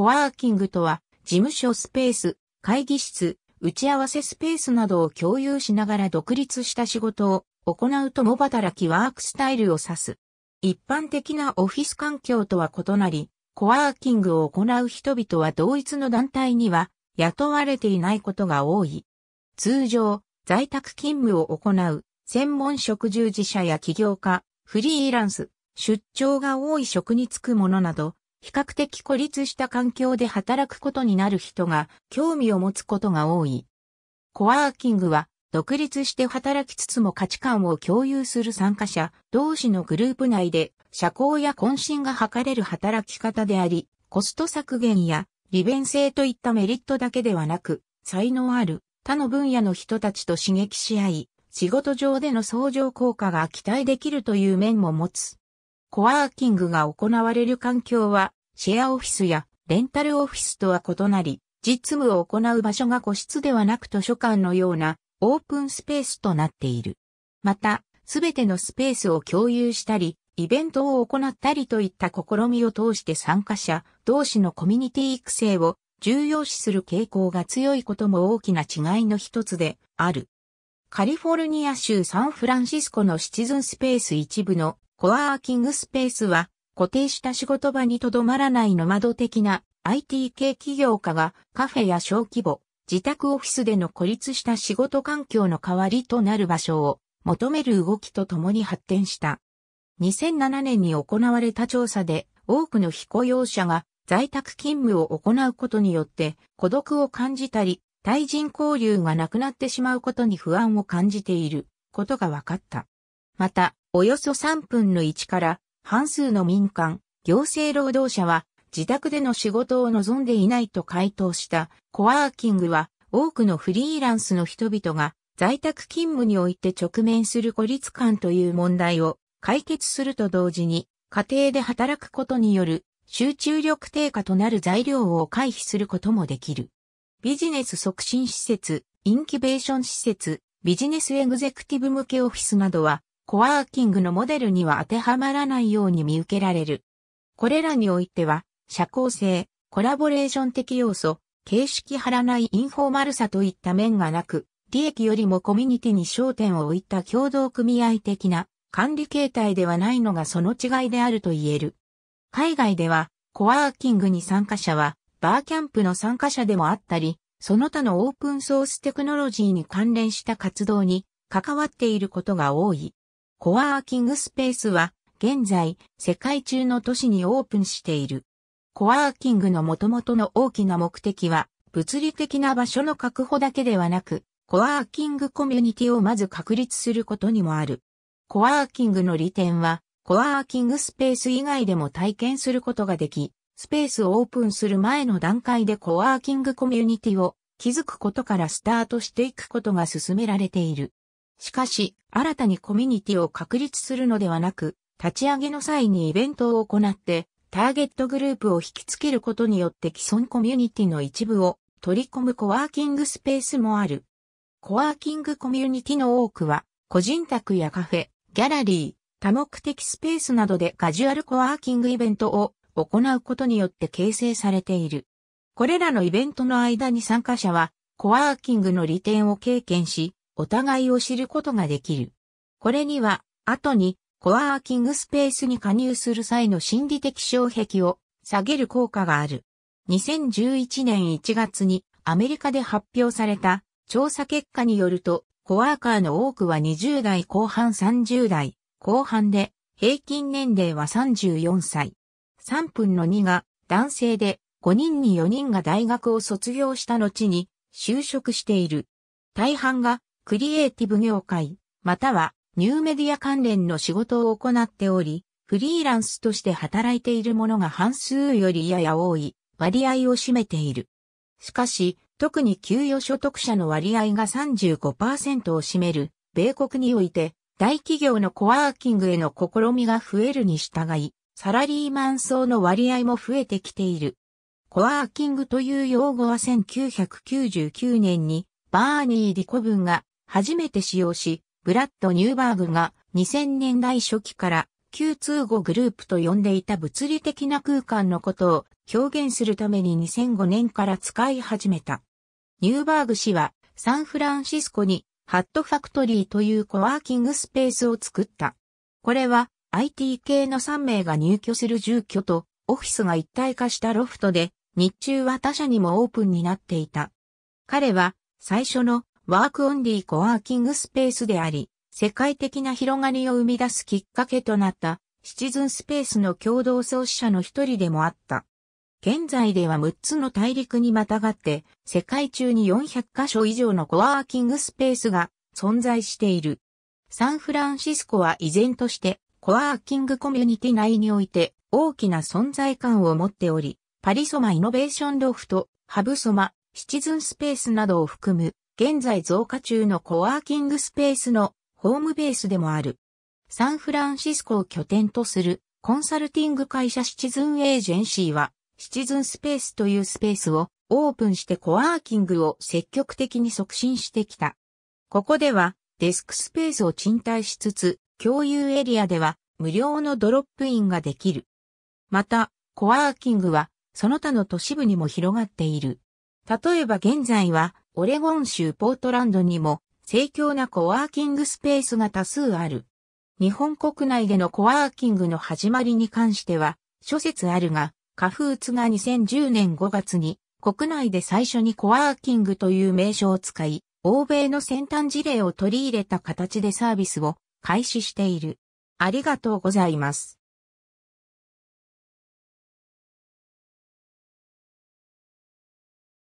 コワーキングとは、事務所スペース、会議室、打ち合わせスペースなどを共有しながら独立した仕事を行う共働きワークスタイルを指す。一般的なオフィス環境とは異なり、コワーキングを行う人々は同一の団体には雇われていないことが多い。通常、在宅勤務を行う専門職従事者や起業家、フリーランス、出張が多い職に就くものなど、比較的孤立した環境で働くことになる人が興味を持つことが多い。コワーキングは独立して働きつつも価値観を共有する参加者同士のグループ内で社交や渾身が図れる働き方であり、コスト削減や利便性といったメリットだけではなく、才能ある他の分野の人たちと刺激し合い、仕事上での相乗効果が期待できるという面も持つ。コワーキングが行われる環境は、シェアオフィスやレンタルオフィスとは異なり、実務を行う場所が個室ではなく図書館のようなオープンスペースとなっている。また、すべてのスペースを共有したり、イベントを行ったりといった試みを通して参加者同士のコミュニティ育成を重要視する傾向が強いことも大きな違いの一つである。カリフォルニア州サンフランシスコのシチズンスペース一部のコワーキングスペースは固定した仕事場にとどまらないノマド的な IT 系企業家がカフェや小規模、自宅オフィスでの孤立した仕事環境の代わりとなる場所を求める動きとともに発展した。2007年に行われた調査で多くの非雇用者が在宅勤務を行うことによって孤独を感じたり、対人交流がなくなってしまうことに不安を感じていることが分かった。また、およそ3分の1から半数の民間、行政労働者は自宅での仕事を望んでいないと回答したコワーキングは多くのフリーランスの人々が在宅勤務において直面する孤立感という問題を解決すると同時に家庭で働くことによる集中力低下となる材料を回避することもできる。ビジネス促進施設、インキュベーション施設、ビジネスエグゼクティブ向けオフィスなどはコワーキングのモデルには当てはまらないように見受けられる。これらにおいては、社交性、コラボレーション的要素、形式張らないインフォーマルさといった面がなく、利益よりもコミュニティに焦点を置いた共同組合的な管理形態ではないのがその違いであると言える。海外では、コワーキングに参加者は、バーキャンプの参加者でもあったり、その他のオープンソーステクノロジーに関連した活動に関わっていることが多い。コワーキングスペースは、現在、世界中の都市にオープンしている。コワーキングの元々の大きな目的は、物理的な場所の確保だけではなく、コワーキングコミュニティをまず確立することにもある。コワーキングの利点は、コワーキングスペース以外でも体験することができ、スペースをオープンする前の段階でコワーキングコミュニティを築くことからスタートしていくことが進められている。しかし、新たにコミュニティを確立するのではなく、立ち上げの際にイベントを行って、ターゲットグループを引きつけることによって既存コミュニティの一部を取り込むコワーキングスペースもある。コワーキングコミュニティの多くは、個人宅やカフェ、ギャラリー、多目的スペースなどでカジュアルコワーキングイベントを行うことによって形成されている。これらのイベントの間に参加者は、コワーキングの利点を経験し、お互いを知ることができる。これには、後に、コワーキングスペースに加入する際の心理的障壁を下げる効果がある。2011年1月にアメリカで発表された調査結果によると、コワーカーの多くは20代後半30代後半で、平均年齢は34歳。3分の2が男性で、5人に4人が大学を卒業した後に就職している。大半がクリエイティブ業界、またはニューメディア関連の仕事を行っており、フリーランスとして働いている者が半数よりやや多い割合を占めている。しかし、特に給与所得者の割合が35%を占める、米国において、大企業のコワーキングへの試みが増えるに従い、サラリーマン層の割合も増えてきている。コワーキングという用語は1999年にバーニー・ディコブンが初めて使用し、ブラッド・ニューバーグが2000年代初期から Q25 グループと呼んでいた物理的な空間のことを表現するために2005年から使い始めた。ニューバーグ氏はサンフランシスコにハットファクトリーというコワーキングスペースを作った。これは IT 系の3名が入居する住居とオフィスが一体化したロフトで日中は他社にもオープンになっていた。彼は最初のワークオンリーコワーキングスペースであり、世界的な広がりを生み出すきっかけとなった、シチズンスペースの共同創始者の一人でもあった。現在では6つの大陸にまたがって、世界中に400カ所以上のコワーキングスペースが存在している。サンフランシスコは依然として、コワーキングコミュニティ内において大きな存在感を持っており、パリソマイノベーションロフト、ハブソマ、シチズンスペースなどを含む現在増加中のコワーキングスペースのホームベースでもある。サンフランシスコを拠点とするコンサルティング会社シチズンエージェンシーは、シチズンスペースというスペースをオープンしてコワーキングを積極的に促進してきた。ここではデスクスペースを賃貸しつつ、共有エリアでは無料のドロップインができる。また、コワーキングはその他の都市部にも広がっている。例えば現在はオレゴン州ポートランドにも、盛況なコワーキングスペースが多数ある。日本国内でのコワーキングの始まりに関しては、諸説あるが、カフーツが2010年5月に、国内で最初にコワーキングという名称を使い、欧米の先端事例を取り入れた形でサービスを開始している。ありがとうございます。